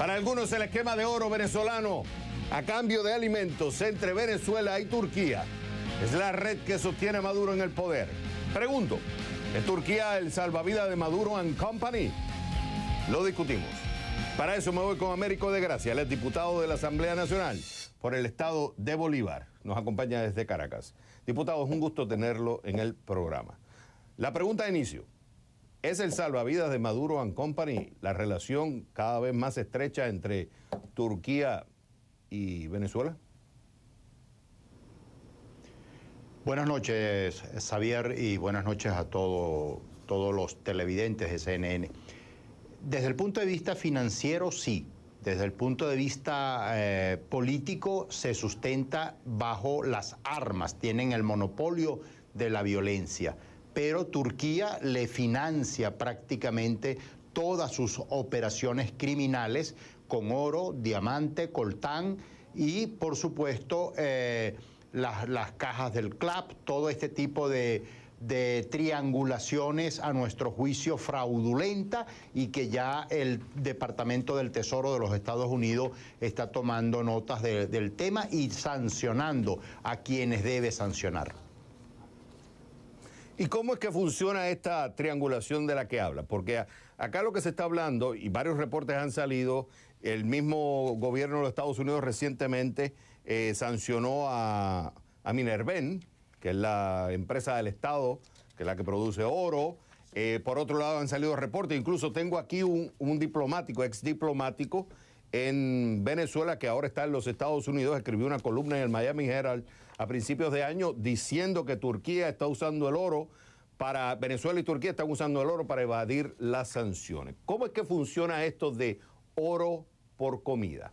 Para algunos el esquema de oro venezolano a cambio de alimentos entre Venezuela y Turquía es la red que sostiene a Maduro en el poder. Pregunto, ¿es Turquía el salvavidas de Maduro and Company? Lo discutimos. Para eso me voy con Américo de Gracia, el diputado de la Asamblea Nacional por el Estado de Bolívar. Nos acompaña desde Caracas. Diputado, es un gusto tenerlo en el programa. La pregunta de inicio es el salvavidas de Maduro and Company, la relación cada vez más estrecha entre Turquía y Venezuela? Buenas noches, Xavier, y buenas noches a todos los televidentes de CNN. Desde el punto de vista financiero, sí. Desde el punto de vista eh, político, se sustenta bajo las armas, tienen el monopolio de la violencia pero Turquía le financia prácticamente todas sus operaciones criminales con oro, diamante, coltán y por supuesto eh, las, cajas del CLAP, todo este tipo de, triangulaciones a nuestro juicio fraudulenta y que ya el Departamento del Tesoro de los Estados Unidos está tomando notas del tema y sancionando a quienes debe sancionar. ¿Y cómo es que funciona esta triangulación de la que habla? Porque acá lo que se está hablando, y varios reportes han salido, el mismo gobierno de los Estados Unidos recientemente eh, sancionó a, Minerven, que es la empresa del Estado, que es la que produce oro. Eh, por otro lado han salido reportes, incluso tengo aquí un, un diplomático, ex diplomático, en Venezuela, que ahora está en los Estados Unidos, escribió una columna en el Miami Herald a principios de año diciendo que Turquía está usando el oro para, Venezuela y Turquía están usando el oro para evadir las sanciones. ¿Cómo es que funciona esto de oro por comida?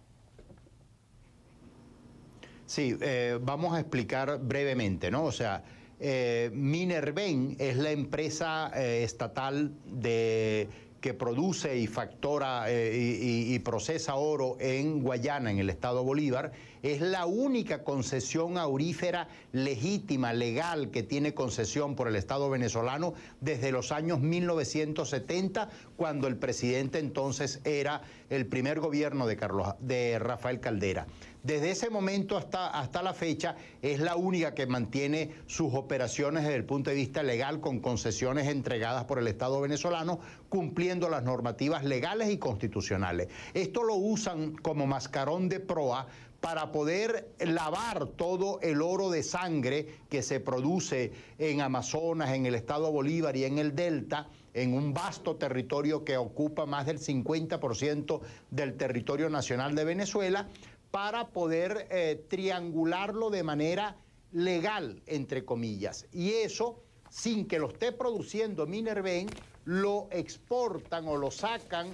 Sí, eh, vamos a explicar brevemente, ¿no? O sea, eh, Minerven es la empresa eh, estatal de que produce y factora eh, y, procesa oro en Guayana, en el estado Bolívar, es la única concesión aurífera legítima, legal, que tiene concesión por el estado venezolano desde los años 1970, cuando el presidente entonces era el primer gobierno de, Carlos, de Rafael Caldera. Desde ese momento hasta, hasta la fecha es la única que mantiene sus operaciones desde el punto de vista legal con concesiones entregadas por el Estado venezolano, cumpliendo las normativas legales y constitucionales. Esto lo usan como mascarón de proa para poder lavar todo el oro de sangre que se produce en Amazonas, en el estado Bolívar y en el Delta, en un vasto territorio que ocupa más del 50% del territorio nacional de Venezuela, para poder eh, triangularlo de manera legal, entre comillas. Y eso, sin que lo esté produciendo Minerven, lo exportan o lo sacan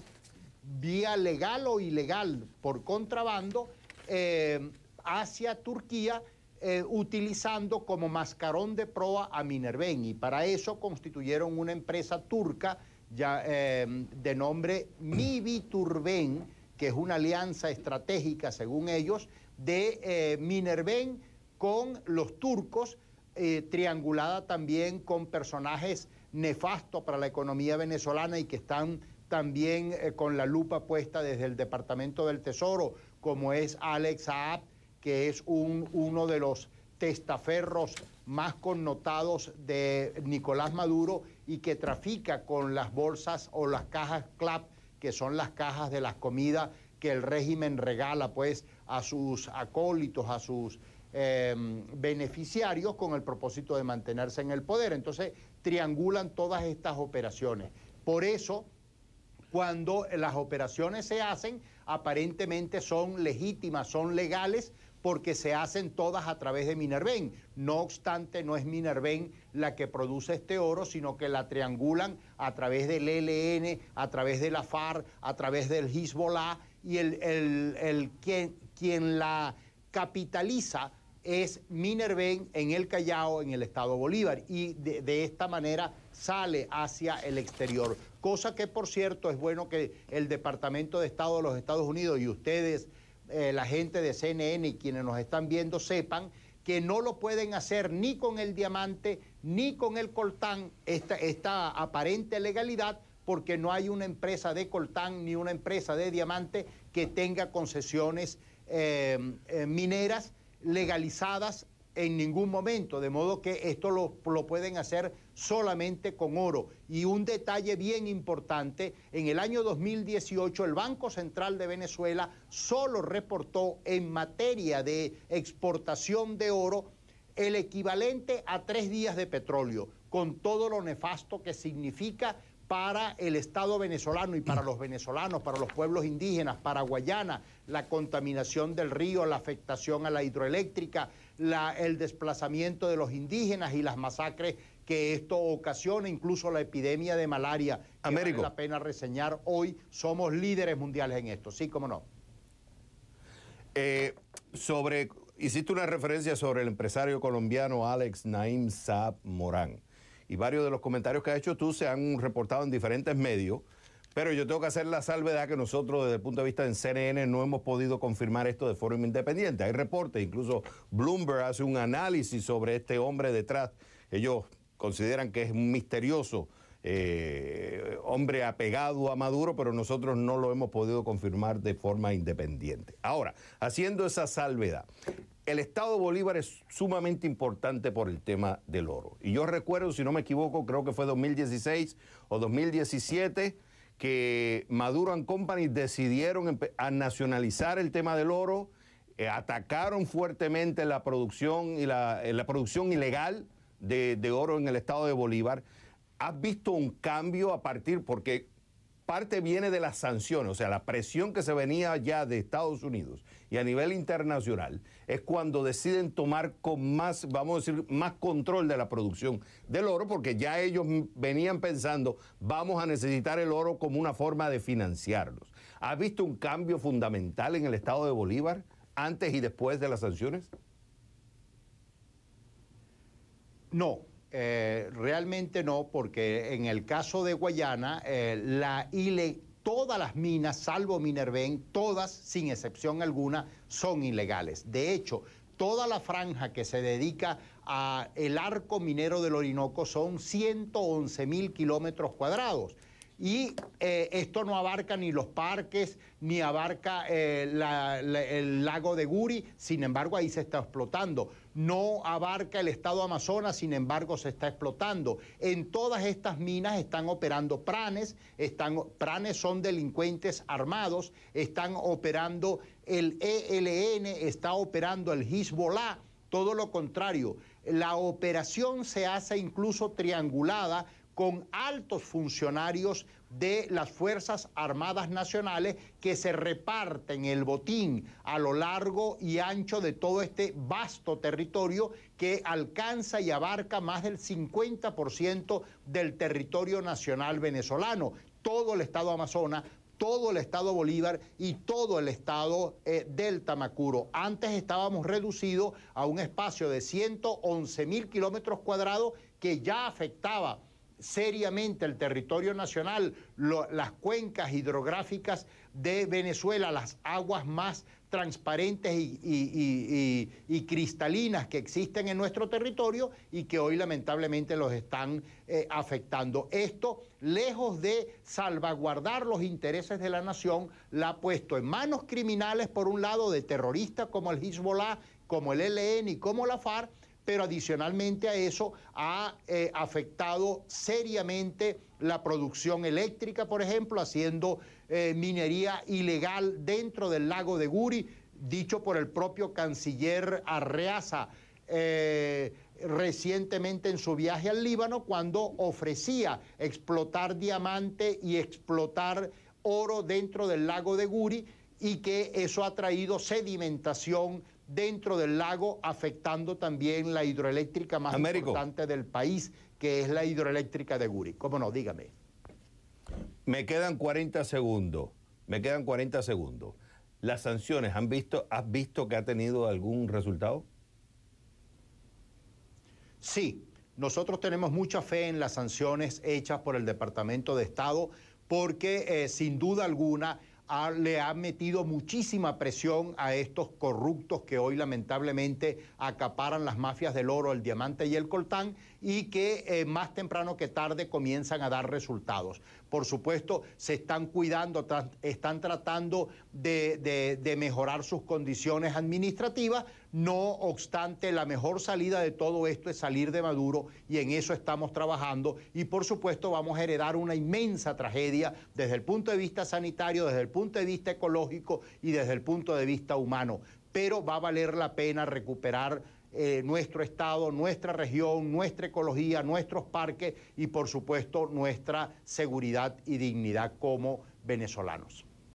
vía legal o ilegal por contrabando eh, hacia Turquía. Eh, utilizando como mascarón de proa a Minerven y para eso constituyeron una empresa turca ya, de nombre Mibiturben que es una alianza estratégica, según ellos, de eh, Minerven con los turcos, eh, triangulada también con personajes nefastos para la economía venezolana y que están también eh, con la lupa puesta desde el Departamento del Tesoro, como es Alex Saab, que es uno de los testaferros más connotados de Nicolás Maduro y que trafica con las bolsas o las cajas CLAP que son las cajas de las comidas que el régimen regala pues a sus acólitos, a sus em, beneficiarios con el propósito de mantenerse en el poder. Entonces triangulan todas estas operaciones. Por eso, cuando las operaciones se hacen, aparentemente son legítimas, son legales, porque se hacen todas a través de Minerven. No obstante, no es Minerven la que produce este oro, sino que la triangulan a través del ELN, a través de la FARC, a través del Hezbollah, y el, quien, la capitaliza es Minerven en el Callao, en el estado Bolívar, y de, de, esta manera sale hacia el exterior. Cosa que, por cierto, es bueno que el Departamento de Estado de los Estados Unidos y ustedes eh, la gente de CNN y quienes nos están viendo sepan que no lo pueden hacer ni con el diamante ni con el coltán, esta, esta aparente legalidad, porque no hay una empresa de coltán ni una empresa de diamante que tenga concesiones eh, eh, mineras legalizadas en ningún momento, de modo que esto lo, lo pueden hacer solamente con oro. Y un detalle bien importante, en el año 2018 el Banco Central de Venezuela solo reportó en materia de exportación de oro el equivalente a tres días de petróleo, con todo lo nefasto que significa para el Estado venezolano y para mm. los venezolanos, para los pueblos indígenas, para Guayana, la contaminación del río, la afectación a la hidroeléctrica, el desplazamiento de los indígenas y las masacres que esto ocasiona, incluso la epidemia de malaria. Que Vale la pena reseñar hoy, somos líderes mundiales en esto, sí, cómo no. Eh, sobre, hiciste una referencia sobre el empresario colombiano Alex Naim Saab Morán. Y varios de los comentarios que has hecho tú se han reportado en diferentes medios. Pero yo tengo que hacer la salvedad que nosotros desde el punto de vista de CNN no hemos podido confirmar esto de forma independiente. Hay reportes, incluso Bloomberg hace un análisis sobre este hombre detrás. Ellos consideran que es un misterioso eh, hombre apegado a Maduro, pero nosotros no lo hemos podido confirmar de forma independiente. Ahora, haciendo esa salvedad, el Estado Bolívar es sumamente importante por el tema del oro. Y yo recuerdo, si no me equivoco, creo que fue 2016 o 2017 que Maduro and Company decidieron a nacionalizar el tema del oro, eh, atacaron fuertemente la producción y la, eh, la producción ilegal de, oro en el estado de Bolívar, ¿has visto un cambio a partir? Porque parte viene de las sanciones, o sea, la presión que se venía ya de Estados Unidos y a nivel internacional, es cuando deciden tomar con más, vamos a decir, más control de la producción del oro, porque ya ellos venían pensando, vamos a necesitar el oro como una forma de financiarlos. ¿Has visto un cambio fundamental en el estado de Bolívar antes y después de las sanciones? No, eh, realmente no, porque en el caso de Guayana, eh, la ile todas las minas, salvo Minervén, todas, sin excepción alguna, son ilegales. De hecho, toda la franja que se dedica al arco minero del Orinoco son 111 mil kilómetros cuadrados y eh, esto no abarca ni los parques, ni abarca eh, el lago de Guri, sin embargo ahí se está explotando. No abarca el estado Amazonas, sin embargo se está explotando. En todas estas minas están operando pranes, están, pranes son delincuentes armados, están operando el ELN, está operando el Hezbollah, todo lo contrario. La operación se hace incluso triangulada con altos funcionarios de las Fuerzas Armadas Nacionales que se reparten el botín a lo largo y ancho de todo este vasto territorio que alcanza y abarca más del 50% del territorio nacional venezolano, todo el estado Amazonas, todo el estado Bolívar y todo el estado eh, del Tamacuro. Antes estábamos reducidos a un espacio de 111 mil kilómetros cuadrados que ya afectaba seriamente el territorio nacional, las cuencas hidrográficas de Venezuela, las aguas más transparentes y, cristalinas que existen en nuestro territorio y que hoy lamentablemente los están eh, afectando. Esto, lejos de salvaguardar los intereses de la nación, la ha puesto en manos criminales, por un lado, de terroristas como el Hezbollah, como el LN y como la FARC, pero adicionalmente a eso ha eh, afectado seriamente la producción eléctrica, por ejemplo, haciendo eh, minería ilegal dentro del lago de Guri, dicho por el propio canciller Arreaza. Eh, recientemente en su viaje al Líbano cuando ofrecía explotar diamante y explotar oro dentro del lago de Guri y que eso ha traído sedimentación dentro del lago, afectando también la hidroeléctrica más importante del país, que es la hidroeléctrica de Guri. ¿Cómo no? Dígame. Me quedan 40 segundos. Me quedan 40 segundos. ¿Las sanciones han visto, has visto que ha tenido algún resultado? Sí, nosotros tenemos mucha fe en las sanciones hechas por el Departamento de Estado porque eh, sin duda alguna le ha metido muchísima presión a estos corruptos que hoy lamentablemente acaparan las mafias del oro, el diamante y el coltán y que eh, más temprano que tarde comienzan a dar resultados por supuesto, se están cuidando, están tratando de mejorar sus condiciones administrativas. No obstante, la mejor salida de todo esto es salir de Maduro y en eso estamos trabajando y por supuesto vamos a heredar una inmensa tragedia desde el punto de vista sanitario, desde el punto de vista ecológico y desde el punto de vista humano pero va a valer la pena recuperar eh, nuestro Estado, nuestra región, nuestra ecología, nuestros parques y por supuesto nuestra seguridad y dignidad como venezolanos.